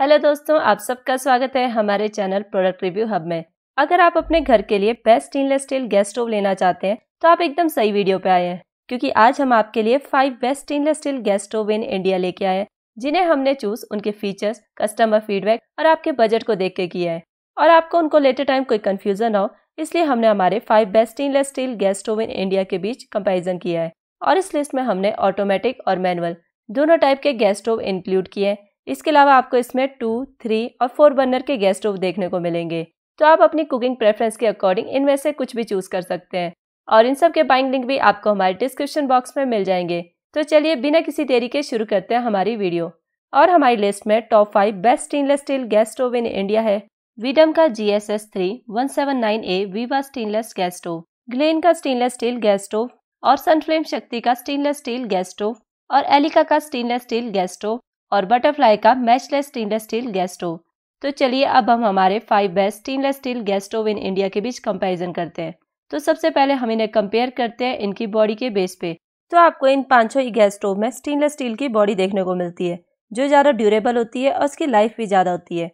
hello दोस्तों आप सबका स्वागत है हमारे चैनल प्रोडक्ट रिव्यू हब में अगर आप अपने घर के लिए best stainless steel gas stove लेना चाहते हैं तो आप एकदम सही वीडियो पे आए हैं क्योंकि आज हम आपके लिए five best stainless steel gas stove in India लेके आए जिन्हें हमने चूज उनके फीचर्स कस्टमर फीडबैक और आपके बजट को देख के किया है और आपको उनको लेटर टाइम कोई कन्फ्यूजन हो इसलिए हमने हमारे five best stainless steel gas stove in India के बीच कंपेरिजन किया है और इस लिस्ट में हमने ऑटोमेटिक और मैनुअल दोनों टाइप के गैस स्टोव इंक्लूड किए हैं इसके अलावा आपको इसमें टू थ्री और फोर बर्नर के गैस स्टोव देखने को मिलेंगे तो आप अपनी कुकिंग प्रेफरेंस के अकॉर्डिंग इनमें से कुछ भी चूज़ कर सकते हैं और इन सब के बाइंग लिंक भी आपको हमारे डिस्क्रिप्शन बॉक्स में मिल जाएंगे तो चलिए बिना किसी देरी के शुरू करते हैं हमारी वीडियो और हमारी लिस्ट में top five best stainless steel gas stove in India है वीडम का G S S three one seven nine A viva stainless gas stove Glen का स्टेनलेस स्टील गैस स्टोव और सनफ्लेम शक्ति का स्टेनलेस स्टील गैस स्टोव और Elica का stainless steel gas stove और Butterfly का matchless stainless steel gas stove तो चलिए अब हम हमारे five best stainless steel gas stove in India के बीच कंपैरिजन करते हैं तो सबसे पहले हम इन्हें कंपेयर करते हैं इनकी बॉडी के बेस पे तो आपको इन पांचों ही गैस स्टोव में स्टेनलेस स्टील की बॉडी देखने को मिलती है जो ज़्यादा ड्यूरेबल होती है और उसकी लाइफ भी ज़्यादा होती है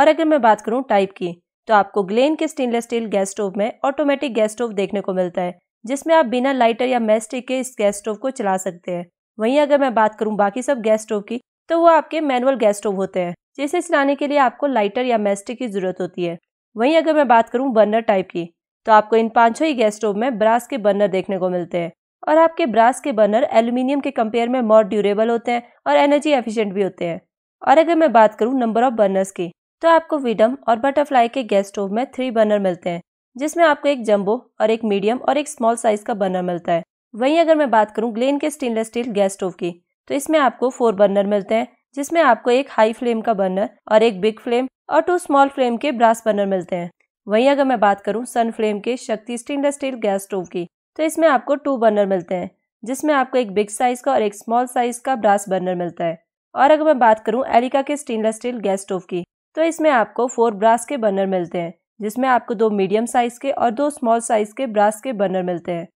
और अगर मैं बात करूँ टाइप की तो आपको ग्लेन के स्टेनलेस स्टील गैस स्टोव में ऑटोमेटिक गैस स्टोव देखने को मिलता है जिसमें आप बिना लाइटर या मैस्टिक के इस गैस स्टोव को चला सकते हैं वहीं अगर मैं बात करूँ बाकी सब गैस स्टोव की तो वो आपके मैनुअल गैस स्टोव होते हैं जिसे चलाने के लिए आपको लाइटर या मैस्टिक की ज़रूरत होती है वहीं अगर मैं बात करूँ बर्नर टाइप की तो आपको इन पांचों ही गैस स्टोव में ब्रास के बर्नर देखने को मिलते हैं और आपके ब्रास के बर्नर एल्यूमिनियम के कंपेयर में मोर ड्यूरेबल होते हैं और एनर्जी एफिशिएंट भी होते हैं और अगर मैं बात करूँ नंबर ऑफ बर्नर्स की तो आपको विडम और बटरफ्लाई के गैस स्टोव में थ्री बर्नर मिलते हैं जिसमें आपको एक जम्बो और एक मीडियम और एक स्मॉल साइज का बर्नर मिलता है वहीं अगर मैं बात करूँ ग्लेन के स्टेनलेस स्टील गैस स्टोव की तो इसमें आपको फोर बर्नर मिलते हैं जिसमें आपको एक हाई फ्लेम का बर्नर और एक बिग फ्लेम और टू स्मॉल फ्लेम के ब्रास बर्नर मिलते हैं वहीं अगर मैं बात करूं सन फ्लेम के शक्ति स्टेनलेस स्टील गैस स्टोव की तो इसमें आपको टू बर्नर मिलते हैं जिसमें आपको एक बिग साइज का और एक स्मॉल साइज का ब्रास बर्नर मिलता है और अगर मैं बात करूं एलिका के स्टेनलेस स्टील गैस स्टोव की तो इसमें आपको फोर ब्रास के बर्नर मिलते हैं जिसमें आपको दो मीडियम साइज के और दो स्मॉल साइज के ब्रास के बर्नर मिलते हैं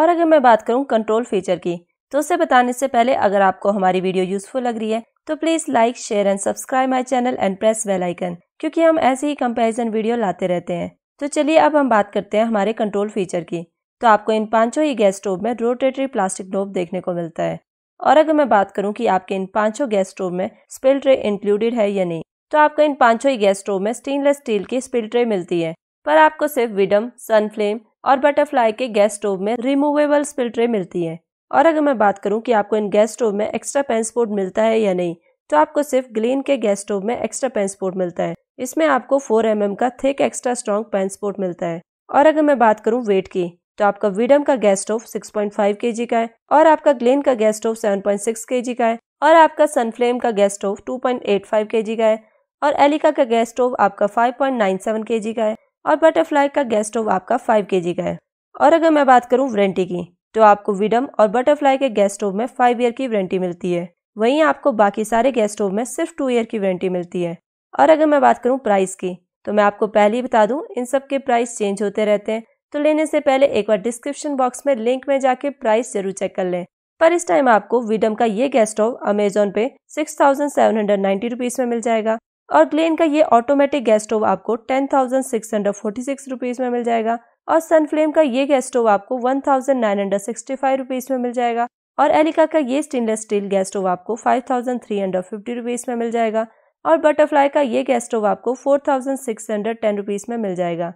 और अगर मैं बात करूं कंट्रोल फीचर की तो उसे बताने से पहले अगर आपको हमारी वीडियो यूजफुल लग रही है तो please like share and subscribe my channel and press वेलाइकन आइकन क्योंकि हम ऐसे ही कंपेरिजन वीडियो लाते रहते हैं तो चलिए अब हम बात करते हैं हमारे कंट्रोल फीचर की तो आपको इन पांचों ही गैस स्टोव में रोटेटरी प्लास्टिक नोब देखने को मिलता है और अगर मैं बात करूं कि आपके इन पांचों गैस स्टोव में स्पिल ट्रे इंक्लूडेड है या नहीं तो आपको इन पांचों ही गैस स्टोव में स्टेनलेस स्टील की स्पिल ट्रे मिलती है पर आपको सिर्फ विडम सनफ्लेम और बटरफ्लाई के गैस स्टोव में रिमूवेबल स्पिल ट्रे मिलती है और अगर मैं बात करूं कि आपको इन गैस स्टोव में एक्स्ट्रा पैन स्पोर्ट मिलता है या नहीं तो आपको सिर्फ ग्लेन के गैस स्टोव में एक्स्ट्रा पैन स्पोर्ट मिलता है इसमें आपको 4 एम mm का thick extra strong pan support मिलता है और अगर मैं बात करूं वेट की तो आपका वीडम का गैस स्टोव 6.5 जी का है और आपका ग्लेन का गैस स्टोव 7.6 जी का है और आपका सनफ्लेम का गैस स्टोव 2.85 जी का है और एलिका का गैस स्टोव आपका 5.97 जी का है और बटरफ्लाई का गैस स्टोव आपका के जी का है और अगर मैं बात करूँ वारंटी की तो आपको विडम और बटरफ्लाई के गैस स्टोव में फाइव ईयर की वारंटी मिलती है वहीं आपको बाकी सारे गैस स्टोव में सिर्फ टू ईयर की वारंटी मिलती है और अगर मैं बात करूँ प्राइस की तो मैं आपको पहले ही बता दूँ इन सब के प्राइस चेंज होते रहते हैं तो लेने से पहले एक बार डिस्क्रिप्शन बॉक्स में लिंक में जाके प्राइस जरूर चेक कर लें पर इस टाइम आपको विडम का ये गैस स्टोव अमेजोन पे six thousand seven hundred ninety rupees में मिल जाएगा और ग्लेन का ये ऑटोमेटिक गैस स्टोव आपको ten thousand six hundred forty six rupees में मिल जाएगा और सनफ्लेम का ये गैस स्टोव आपको one thousand nine hundred sixty five rupees में मिल जाएगा और एलिका का ये स्टेनलेस स्टील गैस स्टोव आपको five thousand three hundred fifty rupees में मिल जाएगा और बटरफ्लाई का ये गैस स्टोव आपको four thousand six hundred ten rupees में मिल जाएगा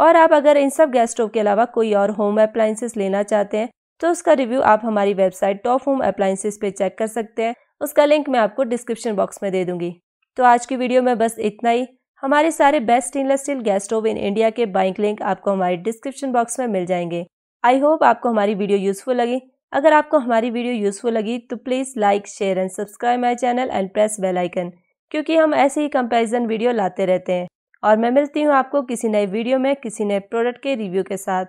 और आप अगर इन सब गैस स्टोव के अलावा कोई और होम अप्लाइंसेस लेना चाहते हैं तो उसका रिव्यू आप हमारी वेबसाइट टॉप होम अप्लाइंसेस पे चेक कर सकते हैं उसका लिंक मैं आपको डिस्क्रिप्शन बॉक्स में दे दूंगी तो आज की वीडियो में बस इतना ही हमारे सारे best stainless steel gas stove in India के बाइंग लिंक आपको हमारे डिस्क्रिप्शन बॉक्स में मिल जाएंगे आई होप आपको हमारी वीडियो यूजफुल लगी अगर आपको हमारी वीडियो यूजफुल लगी तो please like share and subscribe my channel and press bell icon क्योंकि हम ऐसे ही कंपैरिजन वीडियो लाते रहते हैं और मैं मिलती हूँ आपको किसी नए वीडियो में किसी नए प्रोडक्ट के रिव्यू के साथ